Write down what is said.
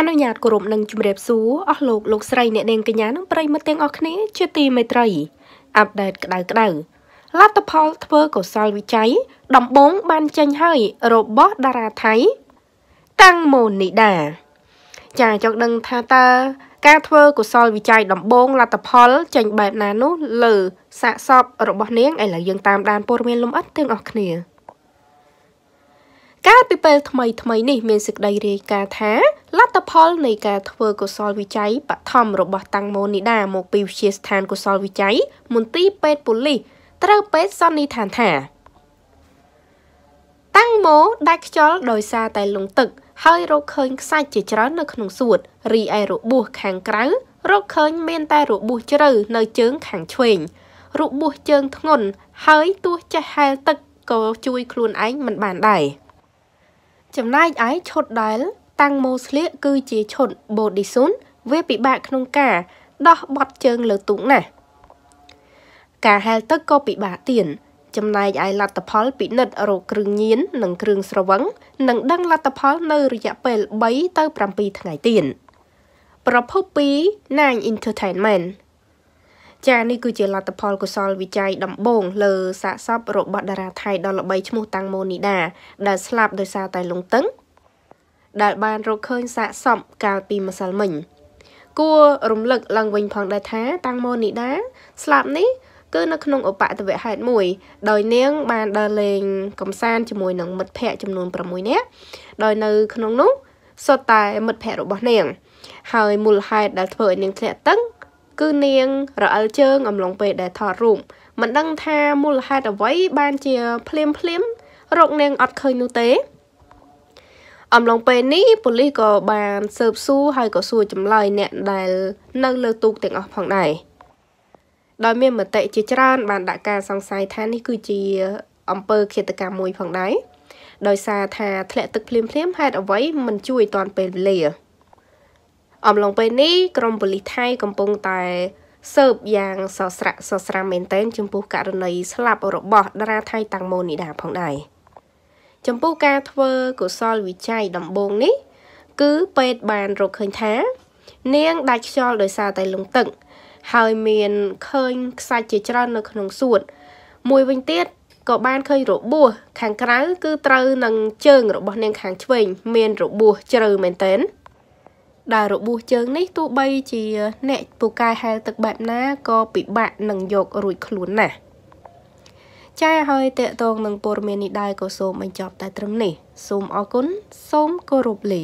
អនុញ្ញាតគោរពនិងជម្រាបសួរអស់លោកលោកស្រីអ្នកនាងកញ្ញានិងប្រិយមិត្តទាំងអស់គ្នា ជាទីមេត្រីអាប់ដេតក្តៅក្តៅលទ្ធផលធ្វើកុសលវិច័យដំបងបានចេញហើយរបស់តារាថៃតាំងម៉ូនីដា ចាចង់ដឹងថាតើការធ្វើកុសលវិច័យដំបងលទ្ធផល ចេញបែបណានោះលើសាកសពរបស់នាងឥឡូវយើង តាមដានព័ត៌មានលម្អិតទាំងអស់គ្នាកាលពីពេលថ្មីថ្មីនេះ មានសេចក្តីរាយការណ៍ថាលទ្ធផលនៃការធ្វើកុសលវិច័យបឋមរបស់តាំងម៉ូនីដាមកពីវិទ្យាស្ថានកុសលវិច័យមន្ទីរពេទ្យប៉ូលីសត្រូវពេទ្យសន្និដ្ឋានថា តាំងម៉ូដាច់ខ្យល់ដោយសារតែលង់ទឹក ហើយរកឃើញខ្សាច់ជាច្រើននៅក្នុងសួតរីឯរបួសខាងក្រៅរកឃើញមានតែរបួសជ្រៅនៅជើងខាងឆ្វេងរបួសជើងធ្ងន់ហើយទោះចេះហែលទឹកក៏ជួយខ្លួនឯងមិនបានដែរចំណែកឯឈុតដែលតាំងម៉ូស្លៀកគឺជាឈុត body suit វាពិបាកក្នុងការ ដោះបត់ជើងលើទូកណាស់ការហែលទឹកក៏ពិបាកទៀតចំណែកឯលទ្ធផល ពិនិត្យរោគគ្រឿងញៀននិងគ្រឿងស្រវឹងនឹងដឹងលទ្ធផល នៅរយៈពេល3ទៅ7ថ្ងៃទៀតប្រភព2 Nine Entertainment ចានេះគឺជាលទ្ធផលកុសលវិច័យដំបូងលើសាកសពរបស់តារាថៃដ៏ល្បីឈ្មោះតាំងម៉ូនីដាដែលស្លាប់ដោយសារតែលង់តឹងដែលបានរកឃើញសាកសពកាលពីម្សិលមិញគួររំលឹកឡើងវិញផងដែរថាតាំងម៉ូនីដាស្លាប់នេះ គឺនៅក្នុងឧបតវហេតុមួយដោយនាង បានដើរលេងកំសាន្តជាមួយនឹងមិត្តភ័ក្តិចំនួន6នាក់ដោយនៅក្នុងនោះសុទ្ធតែមិត្តភ័ក្តិរបស់នាង ហើយមូលហេតុដែលធ្វើឲ្យនាងធ្លាក់តឹងគឺនាងរអិលជើងអំឡុងពេលដែលថតរូបមិនដឹងថាមូលហេតុអ្វី បានជា ភ្លាមភ្លាមរកនាងអត់ឃើញនោះទេអំឡុងពេលនេះប៉ូលីសក៏បានស៊ើបសួរហើយក៏សួរចម្លើយអ្នកដែលនៅលើទូកទាំងអស់ផងដែរដោយមានមតិជាច្រើនបានដាក់ការសង្ស័យថានេះគឺជាអំពើឃាតកម្មមួយផងដែរដោយសារថាធ្លាក់ទឹកភ្លាមភ្លាមហេតុអ្វីមិនជួយតាន់ពេលវេលា អំឡុងពេលនេះក្រមប៉ូលីសថៃកំពុងតែស៊ើបយ៉ាងសស្រាក់សស្រាមែនទែនចំពោះករណីស្លាប់របស់តារាថៃតាំងម៉ូនីដាផងដែរ។ចំពោះការធ្វើកុសលវិច័យដំបូងនេះ គឺពេទ្យបានរកឃើញថា នាងដាច់ខ្យល់ដោយសារតែលង់ទឹកហើយមានឃើញខ្សាច់ជាច្រើននៅក្នុងសួត មួយវិញទៀតក៏បានឃើញរបួសខាងក្រៅគឺត្រូវនឹងជើងរបស់នាងខាងឆ្វេងមានរបួសជ្រៅមែនទែនដែលរបួសជើងនេះទោះបីជាអ្នកពូកែហែលទឹកបែបណាក៏ពិបាកនឹងយករួចខ្លួនណាស់ចាហើយតកតងនឹងព័ត៌មាននេះដែរក៏សូមបញ្ចប់តែត្រឹមនេះសូមអរគុណសូមគោរពលា